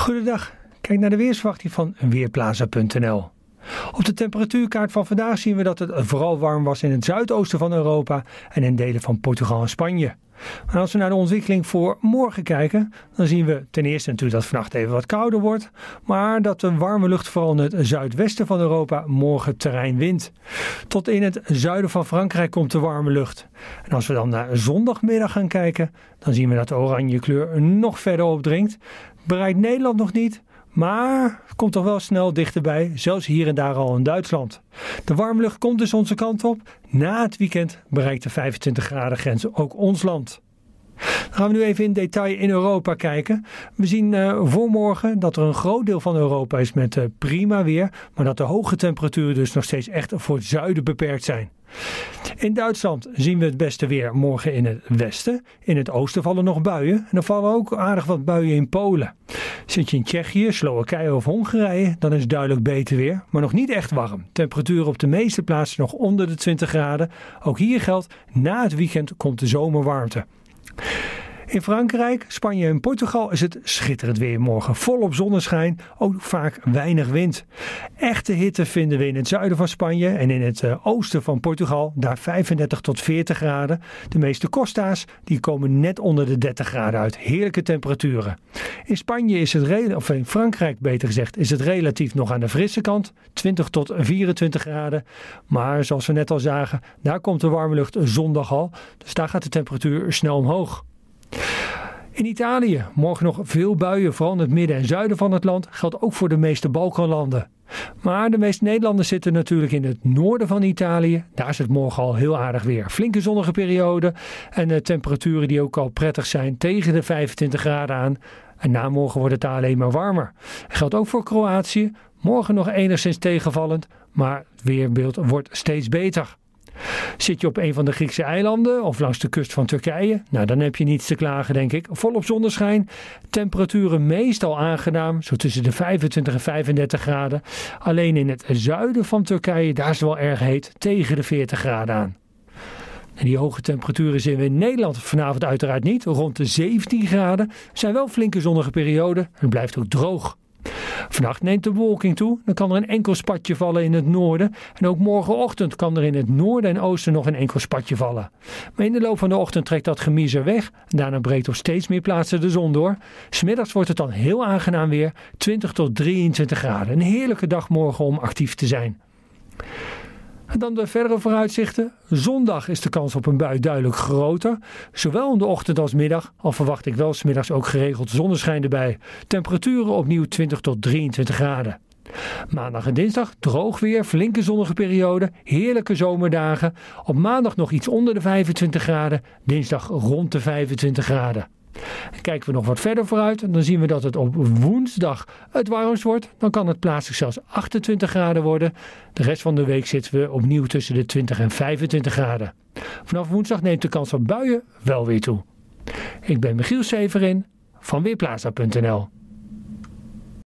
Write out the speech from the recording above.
Goedendag, kijk naar de weersverwachting van Weerplaza.nl. Op de temperatuurkaart van vandaag zien we dat het vooral warm was in het zuidoosten van Europa en in delen van Portugal en Spanje als we naar de ontwikkeling voor morgen kijken, dan zien we ten eerste natuurlijk dat vannacht even wat kouder wordt, maar dat de warme lucht vooral in het zuidwesten van Europa morgen terrein wint. Tot in het zuiden van Frankrijk komt de warme lucht. En als we dan naar zondagmiddag gaan kijken, dan zien we dat de oranje kleur nog verder opdringt. Bereikt Nederland nog niet, maar komt toch wel snel dichterbij, zelfs hier en daar al in Duitsland. De warme lucht komt dus onze kant op. Na het weekend bereikt de 25 graden grens ook ons land. Dan gaan we nu even in detail in Europa kijken. We zien eh, voormorgen dat er een groot deel van Europa is met eh, prima weer, maar dat de hoge temperaturen dus nog steeds echt voor het zuiden beperkt zijn. In Duitsland zien we het beste weer morgen in het westen. In het oosten vallen nog buien en er vallen ook aardig wat buien in Polen. Zit je in Tsjechië, Slowakije of Hongarije, dan is het duidelijk beter weer, maar nog niet echt warm. Temperaturen op de meeste plaatsen nog onder de 20 graden. Ook hier geldt, na het weekend komt de zomerwarmte. In Frankrijk, Spanje en Portugal is het schitterend weer morgen. Volop zonneschijn, ook vaak weinig wind. Echte hitte vinden we in het zuiden van Spanje en in het eh, oosten van Portugal. Daar 35 tot 40 graden. De meeste costa's die komen net onder de 30 graden uit. Heerlijke temperaturen. In Spanje is het, of in Frankrijk beter gezegd, is het relatief nog aan de frisse kant. 20 tot 24 graden. Maar zoals we net al zagen, daar komt de warme lucht zondag al. Dus daar gaat de temperatuur snel omhoog. In Italië morgen nog veel buien, vooral in het midden en zuiden van het land, geldt ook voor de meeste Balkanlanden. Maar de meeste Nederlanders zitten natuurlijk in het noorden van Italië. Daar is het morgen al heel aardig weer. Flinke zonnige periode en de temperaturen die ook al prettig zijn tegen de 25 graden aan. En na morgen wordt het daar alleen maar warmer. Dat geldt ook voor Kroatië. Morgen nog enigszins tegenvallend, maar het weerbeeld wordt steeds beter. Zit je op een van de Griekse eilanden of langs de kust van Turkije? Nou, dan heb je niets te klagen, denk ik. Volop zonneschijn, temperaturen meestal aangenaam, zo tussen de 25 en 35 graden. Alleen in het zuiden van Turkije, daar is het wel erg heet, tegen de 40 graden aan. En die hoge temperaturen zien we in Nederland vanavond uiteraard niet. Rond de 17 graden zijn wel flinke zonnige perioden. Het blijft ook droog. Vannacht neemt de wolking toe. Dan kan er een enkel spatje vallen in het noorden. En ook morgenochtend kan er in het noorden en oosten nog een enkel spatje vallen. Maar in de loop van de ochtend trekt dat gemiezer weg. en Daarna breekt op steeds meer plaatsen de zon door. Smiddags wordt het dan heel aangenaam weer. 20 tot 23 graden. Een heerlijke dag morgen om actief te zijn dan de verdere vooruitzichten. Zondag is de kans op een bui duidelijk groter. Zowel in de ochtend als middag, al verwacht ik wel smiddags ook geregeld zonneschijn erbij. Temperaturen opnieuw 20 tot 23 graden. Maandag en dinsdag droog weer, flinke zonnige periode, heerlijke zomerdagen. Op maandag nog iets onder de 25 graden, dinsdag rond de 25 graden. Kijken we nog wat verder vooruit, dan zien we dat het op woensdag het warmst wordt. Dan kan het plaatselijk zelfs 28 graden worden. De rest van de week zitten we opnieuw tussen de 20 en 25 graden. Vanaf woensdag neemt de kans op buien wel weer toe. Ik ben Michiel Severin van Weerplaza.nl.